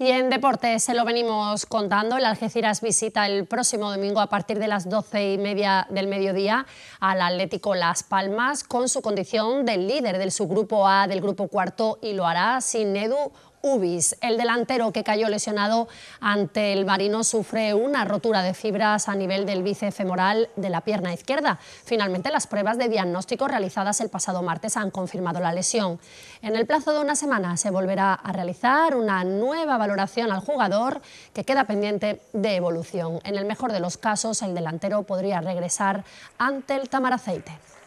Y en deportes se lo venimos contando. El Algeciras visita el próximo domingo a partir de las doce y media del mediodía al Atlético Las Palmas con su condición de líder del subgrupo A del grupo cuarto y lo hará sin Edu Ubis. El delantero que cayó lesionado ante el Marino sufre una rotura de fibras a nivel del bíceps de la pierna izquierda. Finalmente, las pruebas de diagnóstico realizadas el pasado martes han confirmado la lesión. En el plazo de una semana se volverá a realizar una nueva valoración al jugador que queda pendiente de evolución. En el mejor de los casos, el delantero podría regresar ante el Tamaraceite.